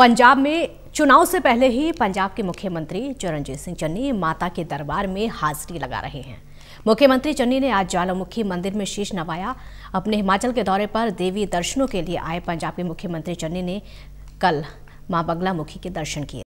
पंजाब में चुनाव से पहले ही पंजाब के मुख्यमंत्री चरणजीत सिंह चन्नी माता के दरबार में हाजिरी लगा रहे हैं मुख्यमंत्री चन्नी ने आज ज्वालामुखी मंदिर में शीश नवाया अपने हिमाचल के दौरे पर देवी दर्शनों के लिए आए पंजाब के मुख्यमंत्री चन्नी ने कल मां बगलामुखी के दर्शन किए